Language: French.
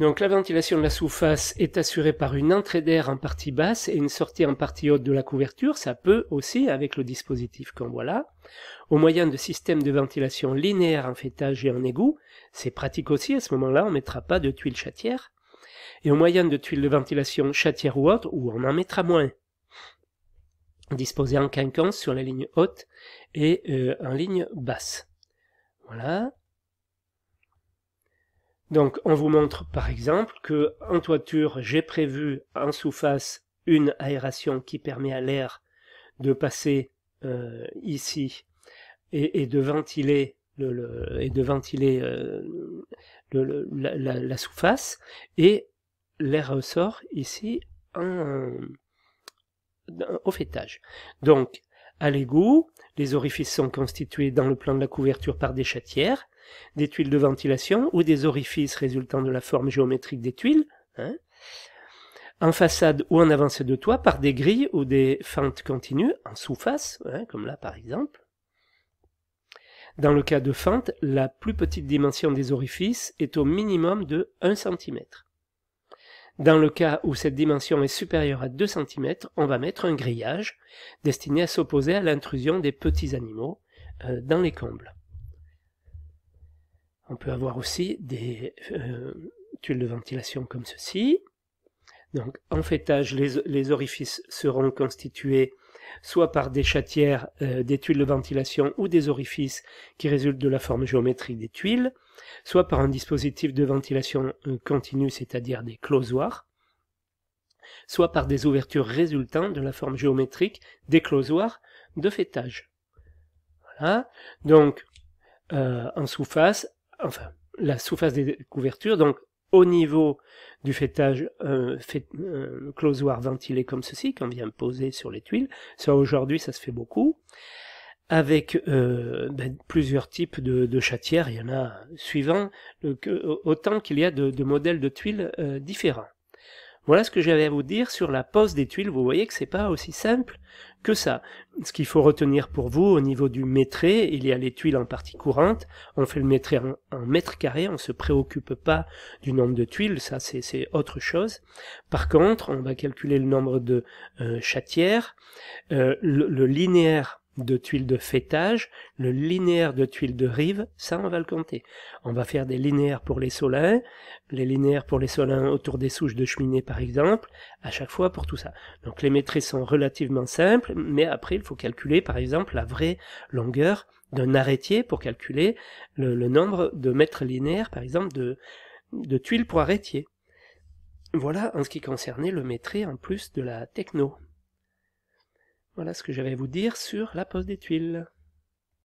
Donc la ventilation de la sous est assurée par une entrée d'air en partie basse et une sortie en partie haute de la couverture, ça peut aussi avec le dispositif qu'on voit là, au moyen de systèmes de ventilation linéaire en fêtage et en égout, c'est pratique aussi à ce moment-là, on ne mettra pas de tuiles chatières, et au moyen de tuiles de ventilation chatières ou autres, où on en mettra moins, disposées en quinconce sur la ligne haute et euh, en ligne basse. Voilà. Donc on vous montre par exemple que en toiture j'ai prévu en sous-face une aération qui permet à l'air de passer euh, ici et, de ventiler et de ventiler euh, la, la, sous-face et l'air ressort ici euh, au fêtage. Donc à l'égout, les orifices sont constitués dans le plan de la couverture par des chatières des tuiles de ventilation ou des orifices résultant de la forme géométrique des tuiles, hein, en façade ou en avancée de toit par des grilles ou des fentes continues en sous-face, hein, comme là par exemple. Dans le cas de fente, la plus petite dimension des orifices est au minimum de 1 cm. Dans le cas où cette dimension est supérieure à 2 cm, on va mettre un grillage destiné à s'opposer à l'intrusion des petits animaux euh, dans les combles. On peut avoir aussi des euh, tuiles de ventilation comme ceci. Donc en fêtage, les, orifices seront constitués soit par des chatières, euh, des tuiles de ventilation ou des orifices qui résultent de la forme géométrique des tuiles, soit par un dispositif de ventilation euh, continue, c'est-à-dire des closoirs, soit par des ouvertures résultant de la forme géométrique des closoirs de fêtage. Voilà. Donc, en sous-face, enfin, la surface des couvertures, donc au niveau du fêtage euh, euh, closoir ventilé comme ceci, qu'on vient poser sur les tuiles. Ça aujourd'hui, ça se fait beaucoup. Avec euh, ben, plusieurs types de, de, chatières, il y en a suivant, euh, autant qu'il y a de modèles de tuiles différents. Voilà ce que j'avais à vous dire sur la pose des tuiles. Vous voyez que c'est pas aussi simple que ça. Ce qu'il faut retenir pour vous au niveau du métré, il y a les tuiles en partie courante. On fait le métré en, mètre carré. On se préoccupe pas du nombre de tuiles. Ça, c'est autre chose. Par contre, on va calculer le nombre de euh, chatières, euh, le linéaire de tuiles de fêtage, le linéaire de tuiles de rive, ça on va le compter. On va faire des linéaires pour les solins, les linéaires pour les solins autour des souches de cheminée par exemple, à chaque fois pour tout ça. Donc les maîtrises sont relativement simples, mais après il faut calculer par exemple la vraie longueur d'un arrêtier pour calculer le, nombre de mètres linéaires par exemple de, de tuiles pour arrêtier. Voilà en ce qui concernait le maîtrise en plus de la techno. Voilà ce que j'avais à vous dire sur la pose des tuiles.